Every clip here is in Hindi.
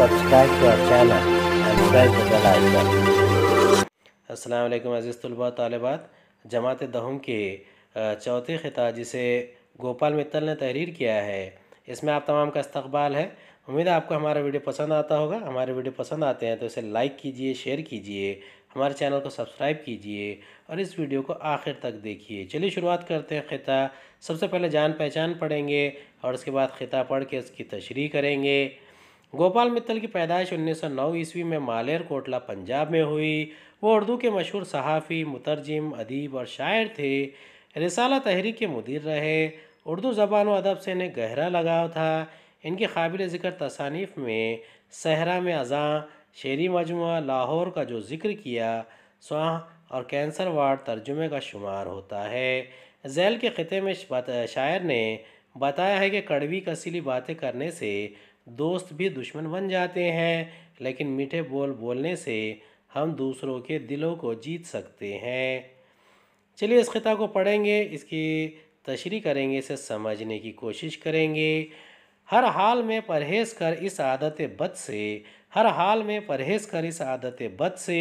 subscribe to our channel and press the bell icon. Aslam अज़ीज़ तलबा तालबात जमात दहम के चौथे ख़िता जिसे गोपाल मित्तल ने तहरीर किया है इसमें आप तमाम का इस्तबाल है उम्मीद है आपको हमारा वीडियो पसंद आता होगा हमारे वीडियो पसंद आते हैं तो इसे लाइक कीजिए शेयर कीजिए हमारे चैनल को सब्सक्राइब कीजिए और इस वीडियो को आखिर तक देखिए चलिए शुरुआत करते हैं ख़िता सबसे पहले जान पहचान पढ़ेंगे और उसके बाद ख़िता पढ़ के उसकी तशरी करेंगे गोपाल मित्तल की पैदाइश 1909 ईस्वी में मालेर कोटला पंजाब में हुई वो उर्दू के मशहूर सहाफ़ी मुतरजम अदीब और शायर थे रिसाला तहरीक के मुदिर रहे उर्दू ज़बान व अदब से इन्हें गहरा लगाव था इनके काबिल ज़िक्र तसानीफ़ में सहरा में अज़ा शेरी मजमू लाहौर का जो जिक्र किया स्वाह और कैंसर वार्ड तर्जुमे का शुमार होता है जैल के ख़ते में शायर ने बताया है कि कड़वी कसीली बातें करने से दोस्त भी दुश्मन बन जाते हैं लेकिन मीठे बोल बोलने से हम दूसरों के दिलों को जीत सकते हैं चलिए इस ख़िता को पढ़ेंगे इसकी तशरी करेंगे इसे समझने की कोशिश करेंगे हर हाल में परहेज़ कर इस आदत बद से हर हाल में परहेज़ कर इस आदत बद से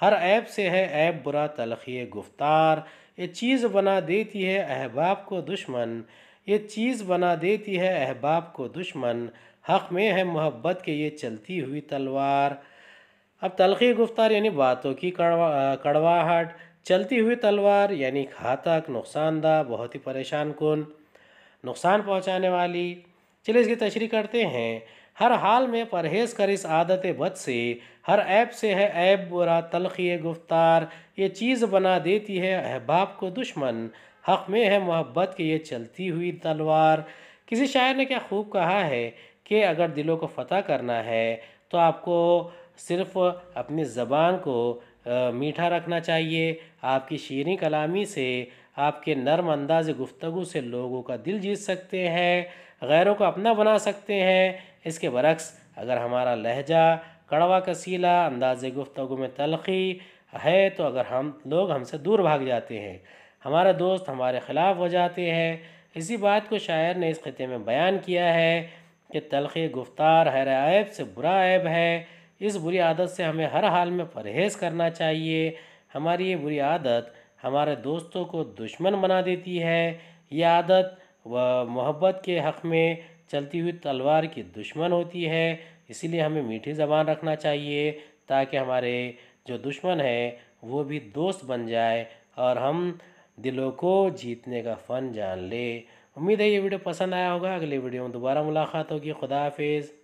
हर ऐप से है ऐप बुरा तलखी गुफ्तार ये चीज़ बना देती है अहबाब को दुश्मन ये चीज़ बना देती है अहबाब को दुश्मन हक़ में है मोहब्बत के ये चलती हुई तलवार अब तलखी गुफ्तार यानी बातों की कड़वा कड़वाहट चलती हुई तलवार यानी घातक नुकसानदा बहुत ही परेशान कन नुकसान पहुंचाने वाली चलिए इसकी तशरी करते हैं हर हाल में परहेज़ कर इस आदत बद से हर ऐप से है ऐप बुरा तलखी गुफ्तार ये चीज़ बना देती है अहबाब को दुश्मन हक़ में है मोहब्बत की ये चलती हुई तलवार किसी शायर ने क्या खूब कहा है कि अगर दिलों को फतह करना है तो आपको सिर्फ अपनी ज़बान को मीठा रखना चाहिए आपकी शीरी कलामी से आपके नरम अंदाज गुफ्तु से लोगों का दिल जीत सकते हैं गैरों को अपना बना सकते हैं इसके बरक्स अगर हमारा लहजा कड़वा कसीला अंदाज गुफ्तु में तलखी है तो अगर हम लोग हमसे दूर भाग जाते हैं हमारा दोस्त हमारे ख़िलाफ़ हो जाते हैं इसी बात को शायर ने इस ख़त्े में बयान किया है कि तलख़ गुफ्तार हर ऐब से बुरा ऐब है इस बुरी आदत से हमें हर हाल में परहेज़ करना चाहिए हमारी ये बुरी आदत हमारे दोस्तों को दुश्मन बना देती है यह आदत व मोहब्बत के हक़ में चलती हुई तलवार की दुश्मन होती है इसीलिए हमें मीठी ज़बान रखना चाहिए ताकि हमारे जो दुश्मन है वो भी दोस्त बन जाए और हम दिलों को जीतने का फ़न जान ले उम्मीद है ये वीडियो पसंद आया होगा अगली वीडियो में दोबारा मुलाकात होगी खुदा हाफिज़